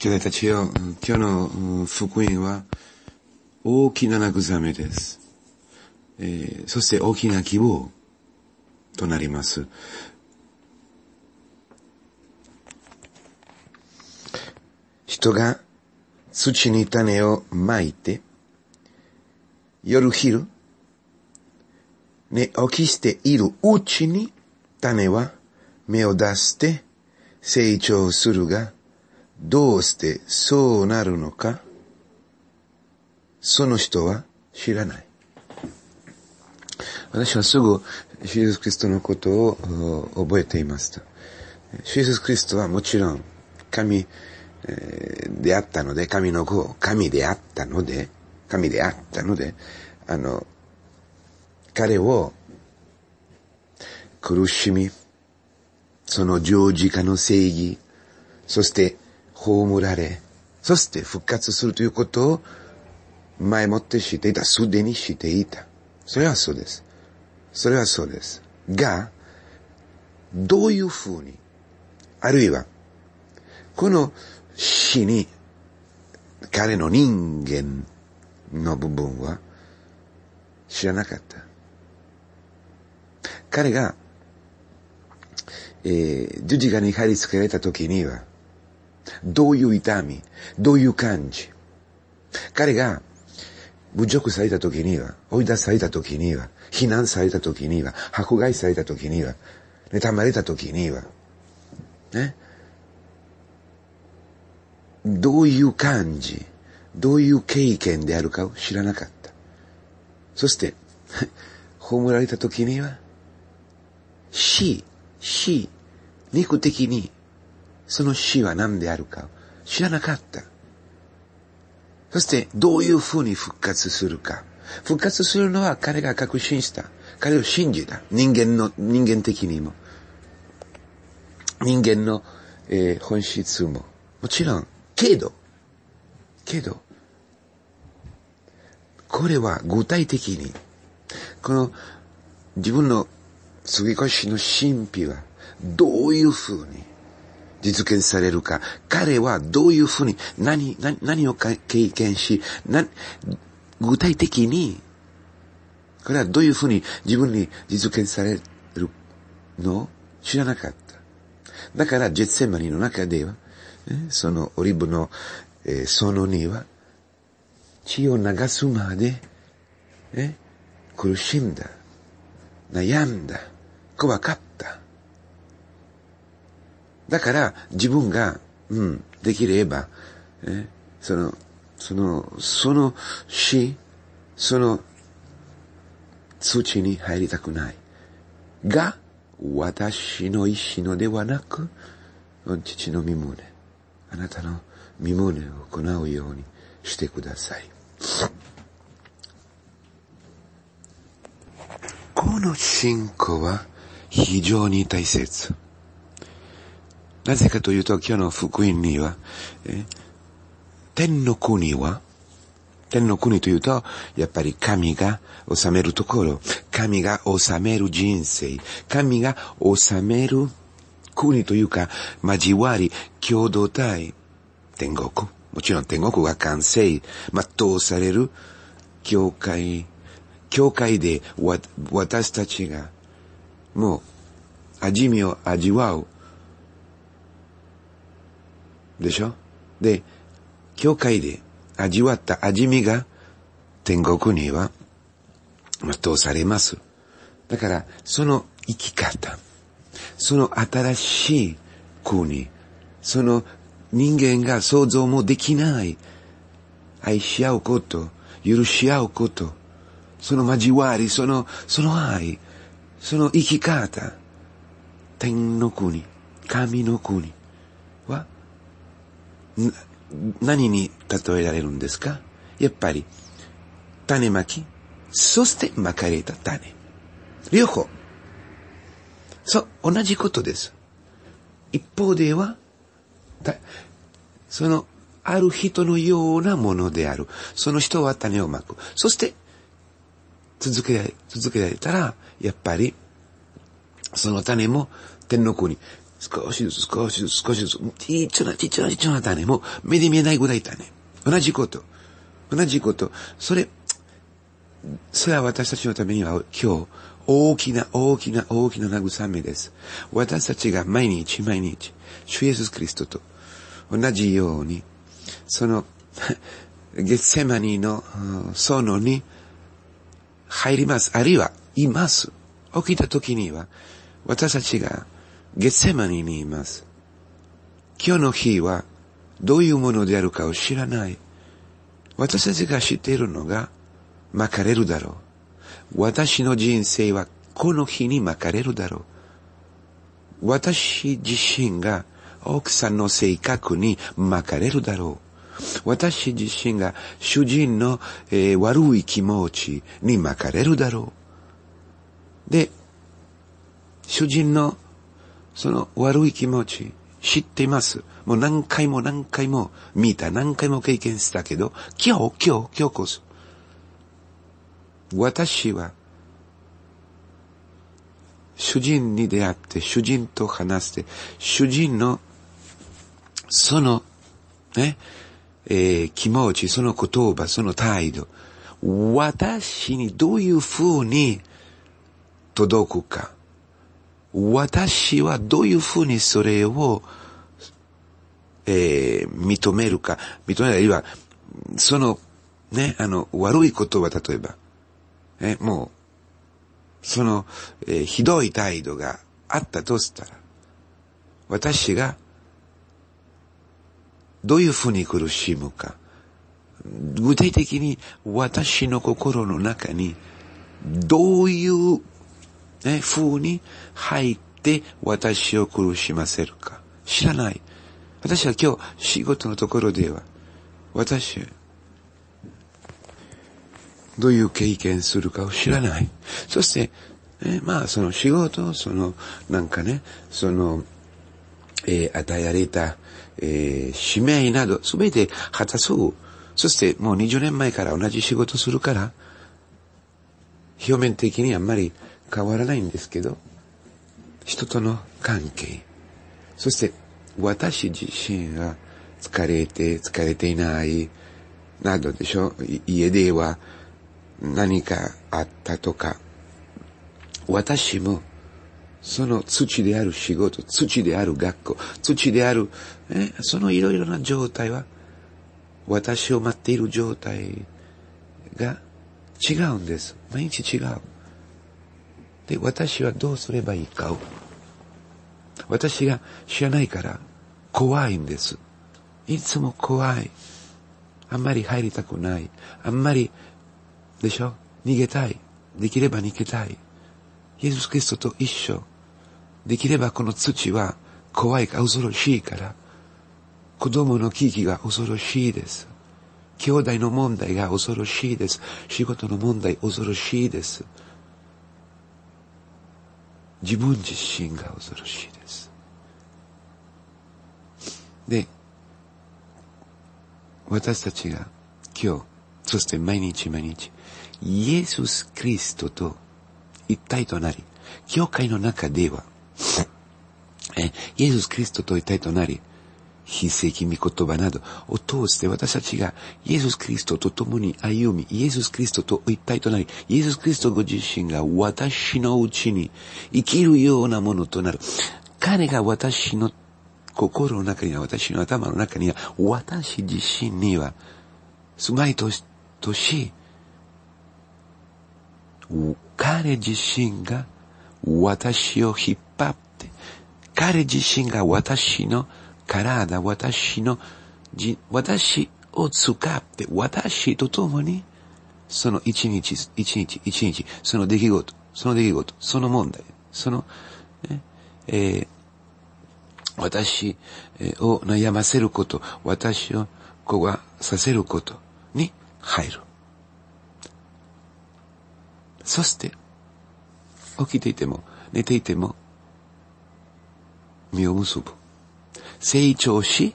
兄弟たちよ、今日の福音は大きな慰めです。えー、そして大きな希望となります。人が土に種をまいて、夜昼、寝起きしているうちに種は芽を出して成長するが、どうしてそうなるのか、その人は知らない。私はすぐ、シーズ・クリストのことを覚えていました。シーズ・クリストはもちろん、神であったので、神の子、神であったので、神であったので、あの、彼を苦しみ、その十字架の正義、そして葬られ、そして復活するということを前もって知っていた。すでに知っていた。それはそうです。それはそうです。が、どういうふうに、あるいは、この死に、彼の人間の部分は知らなかった。彼が、えー、十字架に貼り付けられた時には、どういう痛み、どういう感じ。彼が侮辱された時には、追い出された時には、避難された時には、迫害された時には、妬まれた時には、ね。どういう感じ、どういう経験であるかを知らなかった。そして、葬られた時には、死、死、肉的にその死は何であるか知らなかった。そしてどういう風に復活するか。復活するのは彼が確信した。彼を信じた。人間の、人間的にも。人間の、えー、本質も。もちろん、けど、けど、これは具体的に、この自分の次越しの神秘はどういう風に実現されるか、彼はどういうふうに、何、何、何を経験し、な、具体的に、彼はどういうふうに自分に実現されるの知らなかった。だから、ジェッセマニの中では、そのオリーブの、えー、そのには、血を流すまで、え苦しんだ、悩んだ、怖かった。だから自分が、うん、できれば、えその、その、その死、その土に入りたくない。が、私の意志のではなく、父の身胸、あなたの身胸を行うようにしてください。この信仰は非常に大切。なぜかというと、今日の福音には、え天の国は、天の国というと、やっぱり神が治めるところ、神が治める人生、神が治める国というか、交わり、共同体、天国。もちろん天国が完成、全うされる、教会、教会でわ、私たちが、もう、味見を味わう、でしょで、教会で味わった味見が天国には通されます。だから、その生き方、その新しい国、その人間が想像もできない愛し合うこと、許し合うこと、その交わり、その、その愛、その生き方、天の国、神の国、何に例えられるんですかやっぱり、種まき、そしてまかれた種。両方。そう、同じことです。一方では、その、ある人のようなものである。その人は種をまく。そして、続けられ、続けられたら、やっぱり、その種も天の国。少しずつ少しずつ少しずつ、ちっちゃなちっちゃなちっちゃな種も目で見えないぐらい種。同じこと。同じこと。それ、それは私たちのためには今日、大きな大きな大きな慰めです。私たちが毎日毎日、主イエス・クリストと同じように、その、ゲッセマニの園に入ります。あるいは、います。起きた時には、私たちがゲッセマニにいます。今日の日はどういうものであるかを知らない。私たちが知っているのが巻かれるだろう。私の人生はこの日に巻かれるだろう。私自身が奥さんの性格に巻かれるだろう。私自身が主人の、えー、悪い気持ちに巻かれるだろう。で、主人のその悪い気持ち、知っています。もう何回も何回も見た、何回も経験したけど、今日、今日、今日こそ。私は、主人に出会って、主人と話して、主人の、その、ね、えー、気持ち、その言葉、その態度、私にどういう風に届くか。私はどういうふうにそれを、えー、認めるか、認めない、あるいは、その、ね、あの、悪いことは例えば、え、もう、その、えー、ひどい態度があったとしたら、私が、どういうふうに苦しむか、具体的に私の心の中に、どういうね、風に入って私を苦しませるか。知らない。私は今日仕事のところでは、私、どういう経験するかを知らない。そして、ね、まあその仕事、その、なんかね、その、えー、与えられた、えー、使命など、すべて果たそう。そしてもう20年前から同じ仕事するから、表面的にあんまり変わらないんですけど、人との関係、そして私自身が疲れて、疲れていない、などでしょ、家では何かあったとか、私もその土である仕事、土である学校、土である、えそのいろいろな状態は、私を待っている状態が違うんです。毎日違う。で、私はどうすればいいかを。私が知らないから怖いんです。いつも怖い。あんまり入りたくない。あんまり、でしょ逃げたい。できれば逃げたい。イエス・キリストと一緒。できればこの土は怖いか恐ろしいから。子供の危機が恐ろしいです。兄弟の問題が恐ろしいです。仕事の問題恐ろしいです。自分自身が恐ろしいです。で、私たちが今日、そして毎日毎日、イエス・クリストと一体となり、教会の中では、えイエス・クリストと一体となり、正規御言葉などを通して私たちがイエス・キリストと共に歩み、イエス・キリストと一体となり、イエス・キリストご自身が私のうちに生きるようなものとなる。彼が私の心の中には、私の頭の中には、私自身には、住まいとし、とし、彼自身が私を引っ張って、彼自身が私の体、私の、私を使って、私と共に、その一日、一日、一日、その出来事、その出来事、その問題、その、ね、えー、私を悩ませること、私を焦させることに入る。そして、起きていても、寝ていても、身を結ぶ。成長し、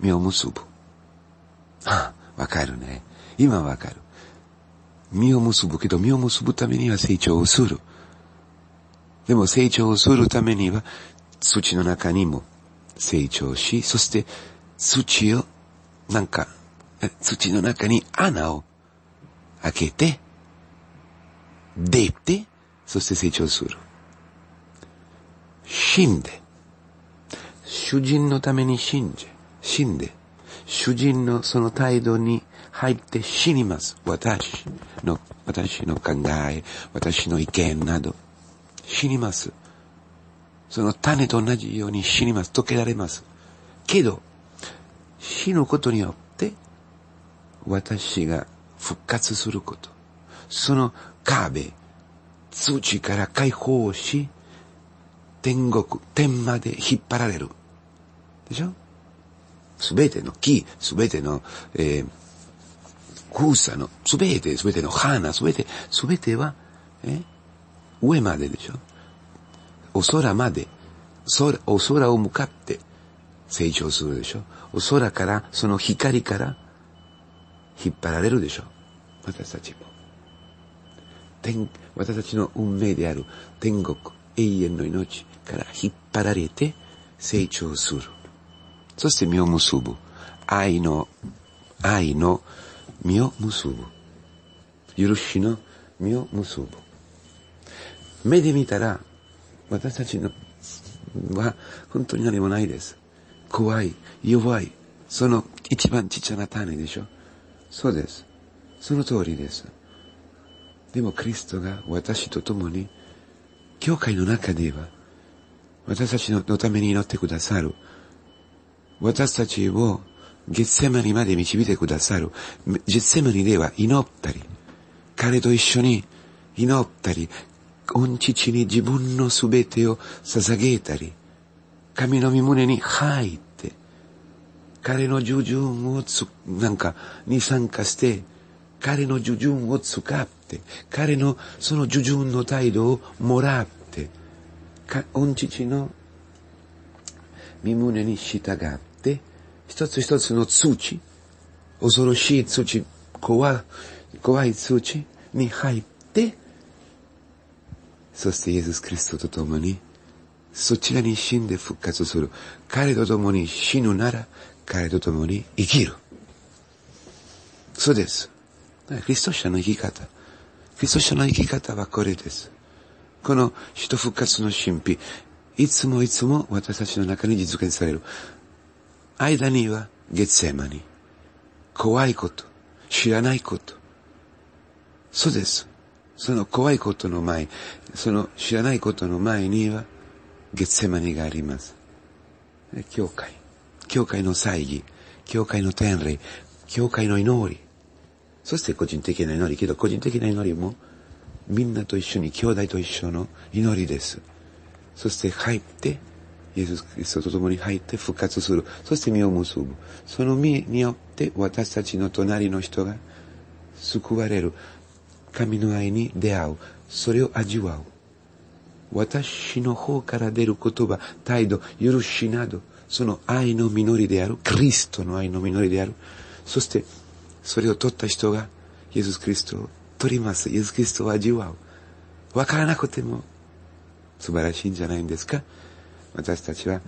実を結ぶ。あ、わかるね。今わかる。実を結ぶけど、実を結ぶためには成長をする。でも成長をするためには、土の中にも成長し、そして土を、なんか、土の中に穴を開けて、出て、そして成長する。死んで、主人のために死んじ、死んで、主人のその態度に入って死にます。私の、私の考え、私の意見など、死にます。その種と同じように死にます。溶けられます。けど、死のことによって、私が復活すること。その壁、土から解放し、天国、天まで引っ張られる。でしょすべての木、すべての、えー、草の、すべて、すべての花、すべて、すべては、え上まででしょお空まで、空、お空を向かって成長するでしょお空から、その光から引っ張られるでしょ私たちも。天、私たちの運命である天国、永遠の命、から引っ張られて成長する。そして身を結ぶ。愛の、愛の身を結ぶ。許しの身を結ぶ。目で見たら、私たちのは本当に何もないです。怖い、弱い、その一番ちっちゃな種でしょそうです。その通りです。でもクリストが私と共に、教会の中では私たちのために祈ってくださる。私たちをゲッセマニまで導いてくださる。ゲッセマニでは祈ったり、彼と一緒に祈ったり、御父に自分のすべてを捧げたり、神のみ胸に入って、彼の従順をつ、なんか、に参加して、彼の従順を使って、彼のその従順の態度をもらって、御父の身胸に従って、一つ一つの通知、恐ろしい通知、怖い、怖い通知に入って、そしてイエス・キリストと共に、そちらに死んで復活する。彼と共に死ぬなら、彼と共に生きる。そうです。キリスト者の生き方。キリスト者の生き方はこれです。この首都復活の神秘、いつもいつも私たちの中に実現される。間には月生間に。怖いこと、知らないこと。そうです。その怖いことの前、その知らないことの前には、月生間にがあります。教会。教会の祭儀。教会の天礼。教会の祈り。そして個人的な祈りけど、個人的な祈りもみんなと一緒に、兄弟と一緒の祈りです。そして入って、イエス・キリストと共に入って復活する。そして身を結ぶ。その身によって私たちの隣の人が救われる。神の愛に出会う。それを味わう。私の方から出る言葉、態度、許しなど、その愛の実りである。クリストの愛の実りである。そして、それを取った人が、イエス・キリストを取ります。イエス・キリストを味わう。わからなくても素晴らしいんじゃないんですか私たちは、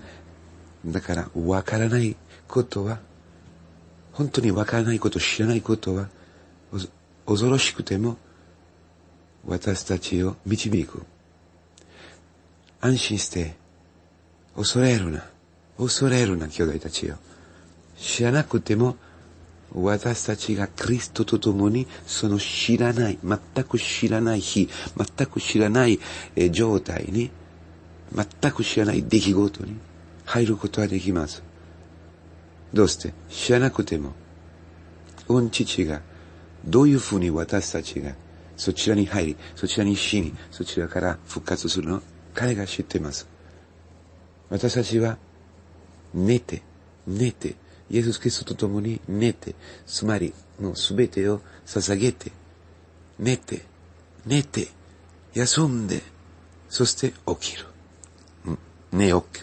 だから、わからないことは、本当にわからないこと、知らないことは、恐ろしくても、私たちを導く。安心して、恐れるな。恐れるな、兄弟たちよ。知らなくても、私たちがクリストと共にその知らない、全く知らない日、全く知らない状態に、全く知らない出来事に入ることはできます。どうして知らなくても、御父がどういうふうに私たちがそちらに入り、そちらに死に、そちらから復活するの、彼が知っています。私たちは寝て、寝て、イエス・キリストと共に寝て、つまり、もうすべてを捧げて、寝て、寝て、休んで、そして起きる。寝起き。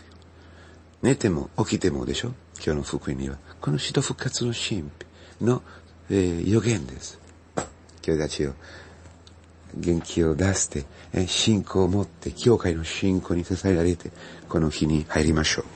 寝ても起きてもでしょ今日の福音には。この死と復活の神秘の、えー、予言です。今日たちを元気を出して、信仰を持って、教会の信仰に支えられて、この日に入りましょう。